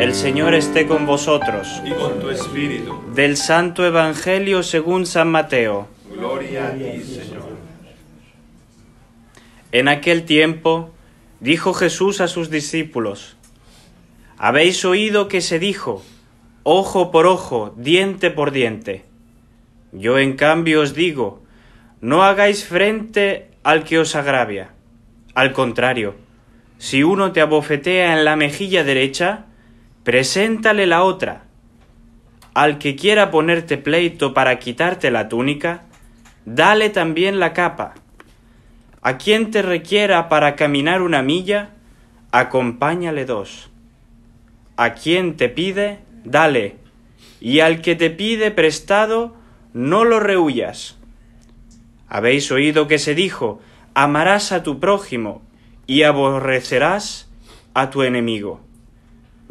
El Señor esté con vosotros. Y con tu espíritu. Del Santo Evangelio según San Mateo. Gloria a Señor. En aquel tiempo dijo Jesús a sus discípulos, Habéis oído que se dijo, ojo por ojo, diente por diente. Yo en cambio os digo, no hagáis frente al que os agravia. Al contrario, si uno te abofetea en la mejilla derecha, preséntale la otra. Al que quiera ponerte pleito para quitarte la túnica, dale también la capa. A quien te requiera para caminar una milla, acompáñale dos. A quien te pide, dale, y al que te pide prestado, no lo rehuyas. Habéis oído que se dijo, amarás a tu prójimo y aborrecerás a tu enemigo.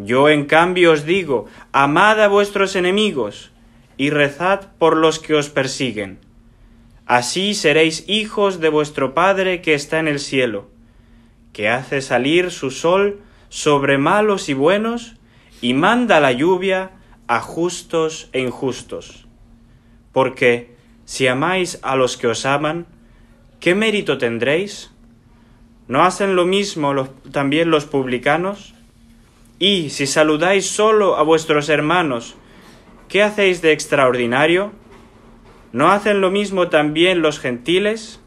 Yo en cambio os digo, amad a vuestros enemigos y rezad por los que os persiguen. Así seréis hijos de vuestro Padre que está en el cielo, que hace salir su sol sobre malos y buenos, y manda la lluvia a justos e injustos. Porque si amáis a los que os aman, ¿qué mérito tendréis? ¿No hacen lo mismo también los publicanos? Y si saludáis solo a vuestros hermanos, ¿qué hacéis de extraordinario? ¿No hacen lo mismo también los gentiles?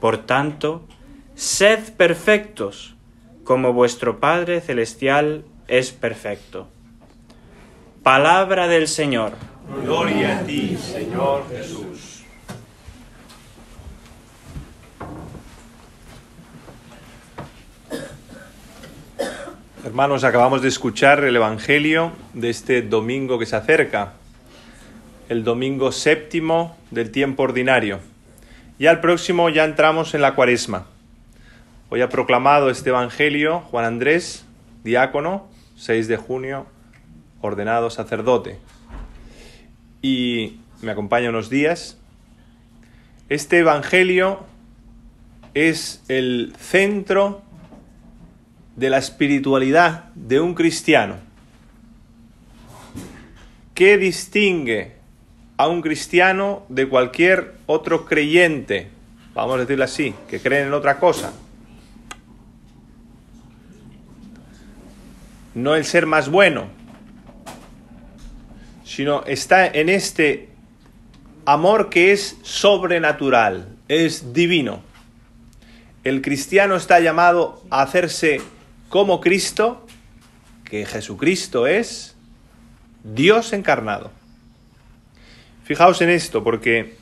Por tanto, sed perfectos, como vuestro Padre Celestial es perfecto. Palabra del Señor. Gloria a ti, Señor Jesús. Hermanos, acabamos de escuchar el Evangelio de este domingo que se acerca, el domingo séptimo del tiempo ordinario. Y al próximo ya entramos en la cuaresma. Hoy ha proclamado este Evangelio Juan Andrés, diácono, 6 de junio, ordenado sacerdote. Y me acompaña unos días. Este Evangelio es el centro de la espiritualidad de un cristiano. ¿Qué distingue a un cristiano de cualquier otro creyente? Vamos a decirlo así, que creen en otra cosa. No el ser más bueno, sino está en este amor que es sobrenatural, es divino. El cristiano está llamado a hacerse como Cristo, que Jesucristo es Dios encarnado. Fijaos en esto, porque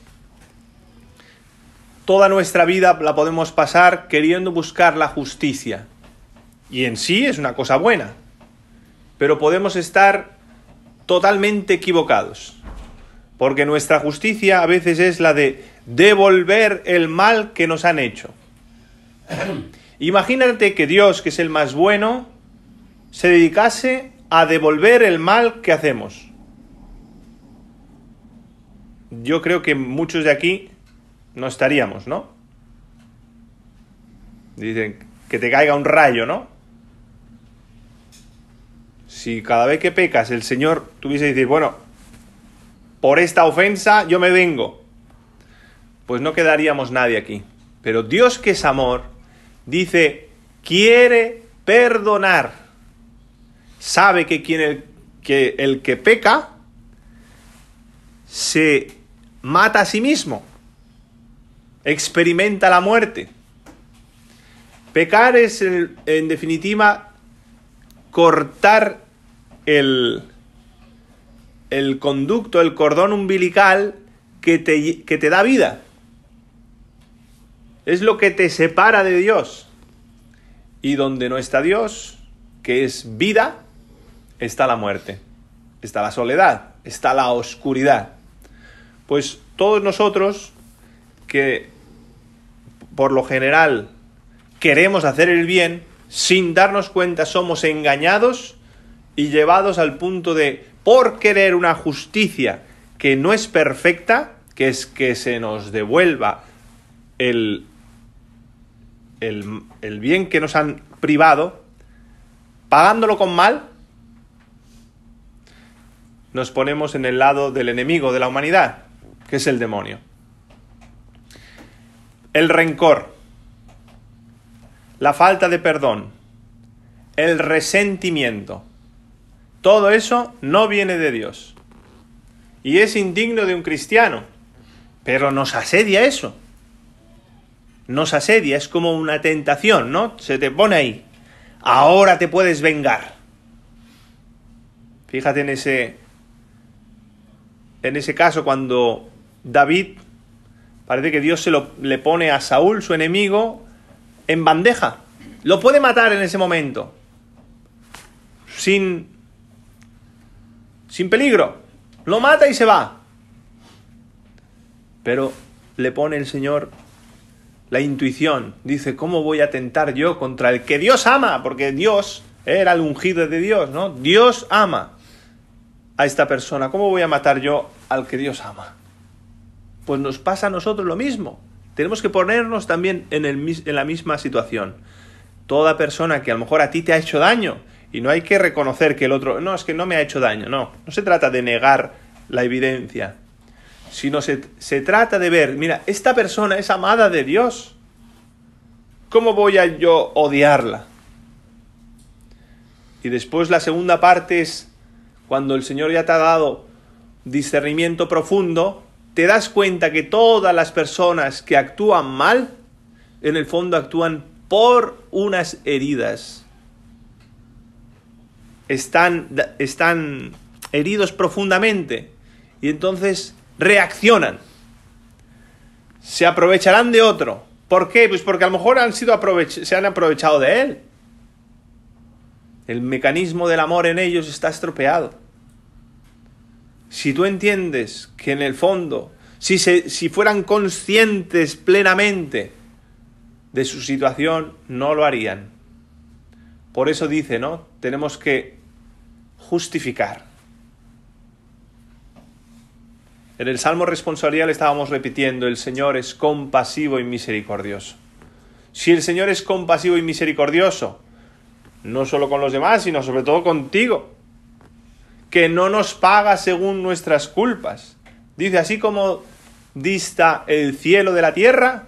toda nuestra vida la podemos pasar queriendo buscar la justicia. Y en sí es una cosa buena, pero podemos estar totalmente equivocados. Porque nuestra justicia a veces es la de devolver el mal que nos han hecho. Imagínate que Dios, que es el más bueno, se dedicase a devolver el mal que hacemos. Yo creo que muchos de aquí no estaríamos, ¿no? Dicen que te caiga un rayo, ¿no? Si cada vez que pecas el Señor tuviese que decir, bueno, por esta ofensa yo me vengo, pues no quedaríamos nadie aquí. Pero Dios que es amor, dice, quiere perdonar. Sabe que, quien el, que el que peca se mata a sí mismo, experimenta la muerte. Pecar es, en definitiva, cortar el, el conducto, el cordón umbilical que te, que te da vida es lo que te separa de Dios. Y donde no está Dios, que es vida, está la muerte, está la soledad, está la oscuridad. Pues todos nosotros que por lo general queremos hacer el bien, sin darnos cuenta somos engañados y llevados al punto de, por querer una justicia que no es perfecta, que es que se nos devuelva el el, bien que nos han privado, pagándolo con mal, nos ponemos en el lado del enemigo de la humanidad, que es el demonio. El rencor, la falta de perdón, el resentimiento, todo eso no viene de Dios. Y es indigno de un cristiano, pero nos asedia eso nos asedia, es como una tentación, ¿no? Se te pone ahí, ahora te puedes vengar. Fíjate en ese, en ese caso cuando David, parece que Dios se le pone a Saúl, su enemigo, en bandeja. Lo puede matar en ese momento, sin, sin peligro. Lo mata y se va. Pero le pone el Señor la intuición. Dice, ¿cómo voy a tentar yo contra el que Dios ama? Porque Dios era el ungido de Dios, ¿no? Dios ama a esta persona. ¿Cómo voy a matar yo al que Dios ama? Pues nos pasa a nosotros lo mismo. Tenemos que ponernos también en, el, en la misma situación. Toda persona que a lo mejor a ti te ha hecho daño, y no hay que reconocer que el otro, no, es que no me ha hecho daño, no. No se trata de negar la evidencia, sino se, se trata de ver, mira, esta persona es amada de Dios. ¿Cómo voy a yo odiarla? Y después la segunda parte es cuando el Señor ya te ha dado discernimiento profundo, te das cuenta que todas las personas que actúan mal, en el fondo actúan por unas heridas. Están, están heridos profundamente. Y entonces reaccionan. Se aprovecharán de otro. ¿Por qué? Pues porque a lo mejor han sido se han aprovechado de él. El mecanismo del amor en ellos está estropeado. Si tú entiendes que en el fondo, si, si fueran conscientes plenamente de su situación, no lo harían. Por eso dice, ¿no? Tenemos que justificar. En el Salmo responsorial estábamos repitiendo, el Señor es compasivo y misericordioso. Si el Señor es compasivo y misericordioso, no solo con los demás, sino sobre todo contigo, que no nos paga según nuestras culpas. Dice, así como dista el cielo de la tierra,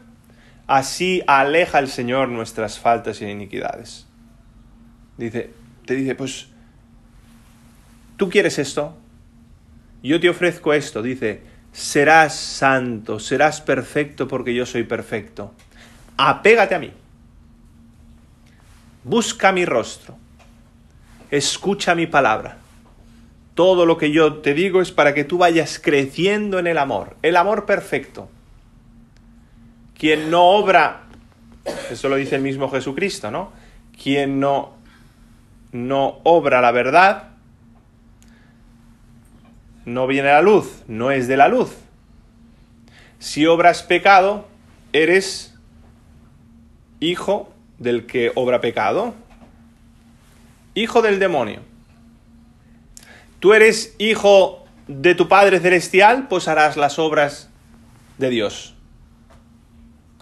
así aleja el Señor nuestras faltas y e iniquidades. Dice, te dice, pues, tú quieres esto, yo te ofrezco esto, dice, serás santo, serás perfecto porque yo soy perfecto. Apégate a mí. Busca mi rostro. Escucha mi palabra. Todo lo que yo te digo es para que tú vayas creciendo en el amor, el amor perfecto. Quien no obra, eso lo dice el mismo Jesucristo, ¿no? Quien no no obra la verdad, no viene la luz, no es de la luz. Si obras pecado, eres hijo del que obra pecado, hijo del demonio. Tú eres hijo de tu Padre Celestial, pues harás las obras de Dios,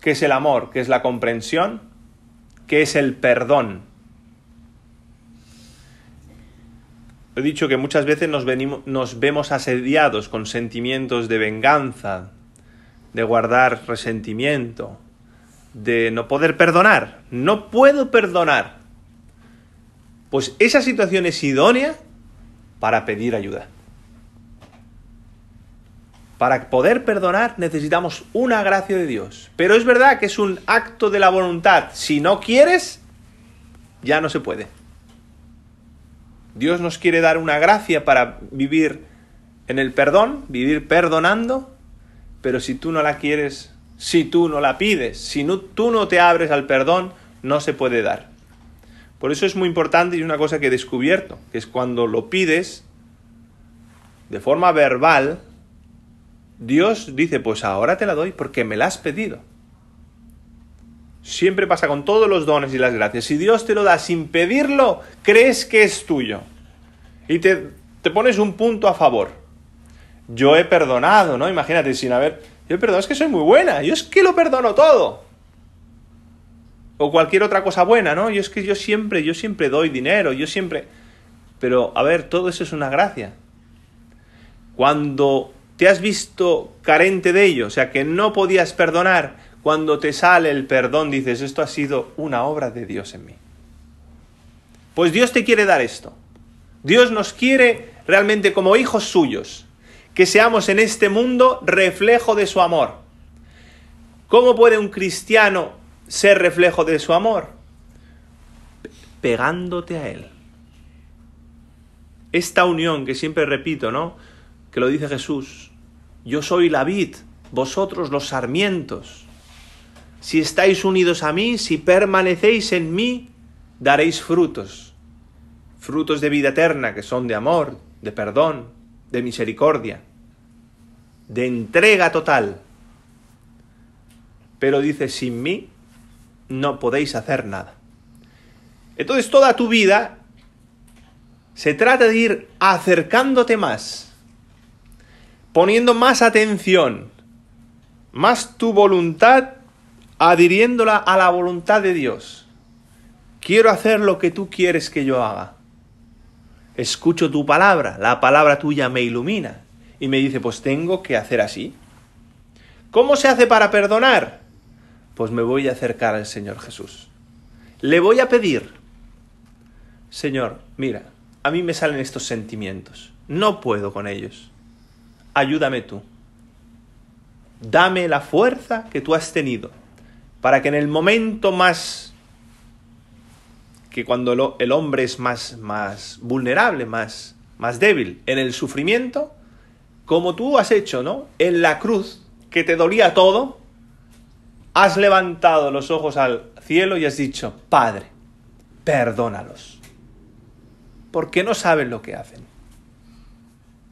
que es el amor, que es la comprensión, que es el perdón. He dicho que muchas veces nos, venimos, nos vemos asediados con sentimientos de venganza, de guardar resentimiento, de no poder perdonar. No puedo perdonar. Pues esa situación es idónea para pedir ayuda. Para poder perdonar necesitamos una gracia de Dios. Pero es verdad que es un acto de la voluntad. Si no quieres, ya no se puede. Dios nos quiere dar una gracia para vivir en el perdón, vivir perdonando, pero si tú no la quieres, si tú no la pides, si tú no te abres al perdón, no se puede dar. Por eso es muy importante y una cosa que he descubierto, que es cuando lo pides de forma verbal, Dios dice, pues ahora te la doy porque me la has pedido. Siempre pasa con todos los dones y las gracias. Si Dios te lo da sin pedirlo, crees que es tuyo. Y te, pones un punto a favor. Yo he perdonado, ¿no? Imagínate, sin haber... Yo he perdonado, es que soy muy buena. Yo es que lo perdono todo. O cualquier otra cosa buena, ¿no? Yo es que yo siempre, yo siempre doy dinero, yo siempre... Pero, a ver, todo eso es una gracia. Cuando te has visto carente de ello, o sea, que no podías perdonar, cuando te sale el perdón, dices, esto ha sido una obra de Dios en mí. Pues Dios te quiere dar esto. Dios nos quiere realmente como hijos suyos, que seamos en este mundo reflejo de su amor. ¿Cómo puede un cristiano ser reflejo de su amor? Pegándote a Él. Esta unión que siempre repito, ¿no? Que lo dice Jesús. Yo soy la vid, vosotros los sarmientos. Si estáis unidos a mí, si permanecéis en mí, daréis frutos, frutos de vida eterna que son de amor, de perdón, de misericordia, de entrega total. Pero dice, sin mí no podéis hacer nada. Entonces toda tu vida se trata de ir acercándote más, poniendo más atención, más tu voluntad adhiriéndola a la voluntad de Dios. Quiero hacer lo que tú quieres que yo haga. Escucho tu palabra, la palabra tuya me ilumina y me dice, pues tengo que hacer así. ¿Cómo se hace para perdonar? Pues me voy a acercar al Señor Jesús. Le voy a pedir, Señor, mira, a mí me salen estos sentimientos, no puedo con ellos. Ayúdame tú. Dame la fuerza que tú has tenido para que en el momento más que cuando el hombre es más, más vulnerable, más, más débil, en el sufrimiento, como tú has hecho, ¿no? En la cruz, que te dolía todo, has levantado los ojos al cielo y has dicho, Padre, perdónalos, porque no saben lo que hacen.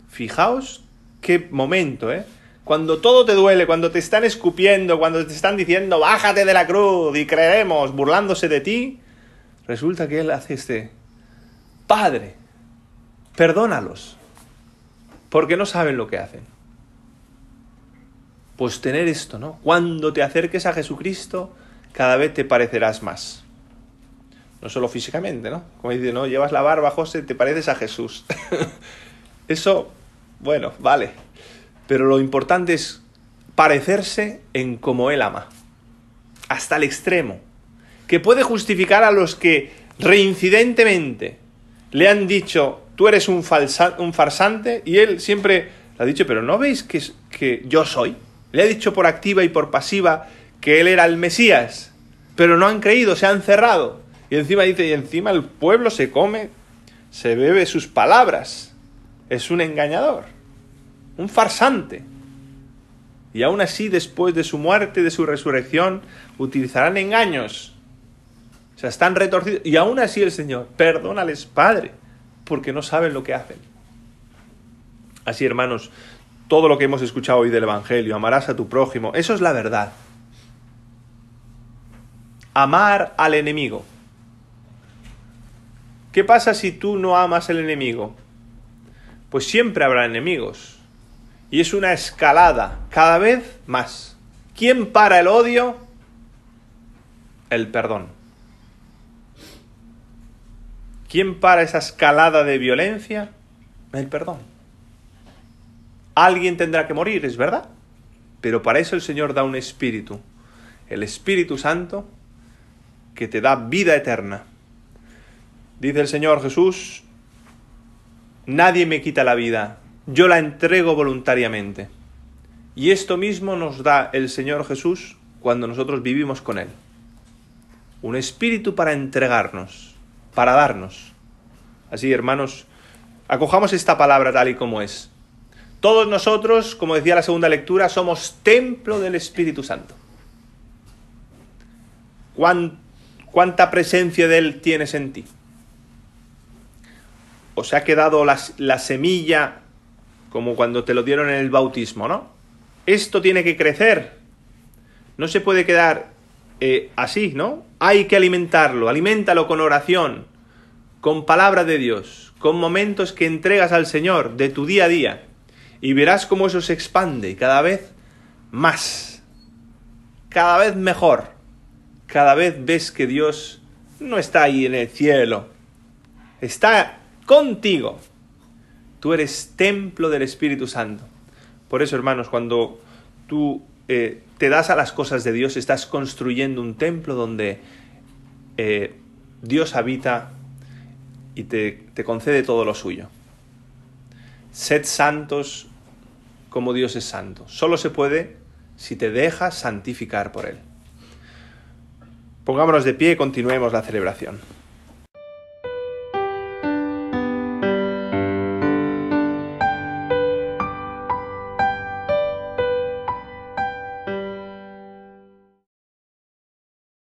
Fijaos qué momento, ¿eh? Cuando todo te duele, cuando te están escupiendo, cuando te están diciendo, bájate de la cruz y creemos burlándose de ti, resulta que Él hace este, Padre, perdónalos, porque no saben lo que hacen. Pues tener esto, ¿no? Cuando te acerques a Jesucristo, cada vez te parecerás más. No solo físicamente, ¿no? Como dice, ¿no? Llevas la barba, José, te pareces a Jesús. Eso, bueno, vale. Pero lo importante es parecerse en como Él ama, hasta el extremo, que puede justificar a los que reincidentemente le han dicho, tú eres un, farsante, y Él siempre le ha dicho, pero ¿no veis que, que yo soy? Le ha dicho por activa y por pasiva que Él era el Mesías, pero no han creído, se han cerrado. Y encima dice, y encima el pueblo se come, se bebe sus palabras. Es un engañador un farsante. Y aún así, después de su muerte, de su resurrección, utilizarán engaños. O sea, están retorcidos. Y aún así el Señor, perdónales, Padre, porque no saben lo que hacen. Así, hermanos, todo lo que hemos escuchado hoy del Evangelio, amarás a tu prójimo, eso es la verdad. Amar al enemigo. ¿Qué pasa si tú no amas al enemigo? Pues siempre habrá enemigos. Y es una escalada cada vez más. ¿Quién para el odio? El perdón. ¿Quién para esa escalada de violencia? El perdón. Alguien tendrá que morir, es verdad. Pero para eso el Señor da un espíritu, el Espíritu Santo, que te da vida eterna. Dice el Señor Jesús, nadie me quita la vida, yo la entrego voluntariamente. Y esto mismo nos da el Señor Jesús cuando nosotros vivimos con Él. Un espíritu para entregarnos, para darnos. Así, hermanos, acojamos esta palabra tal y como es. Todos nosotros, como decía la segunda lectura, somos templo del Espíritu Santo. ¿Cuánta presencia de Él tienes en ti? ¿Os ha quedado la, la semilla como cuando te lo dieron en el bautismo, ¿no? Esto tiene que crecer. No se puede quedar eh, así, ¿no? Hay que alimentarlo, aliméntalo con oración, con palabra de Dios, con momentos que entregas al Señor de tu día a día. Y verás cómo eso se expande cada vez más, cada vez mejor, cada vez ves que Dios no está ahí en el cielo, está contigo. Tú eres templo del Espíritu Santo. Por eso, hermanos, cuando tú eh, te das a las cosas de Dios, estás construyendo un templo donde eh, Dios habita y te, te concede todo lo suyo. Sed santos como Dios es santo. Solo se puede si te dejas santificar por Él. Pongámonos de pie y continuemos la celebración.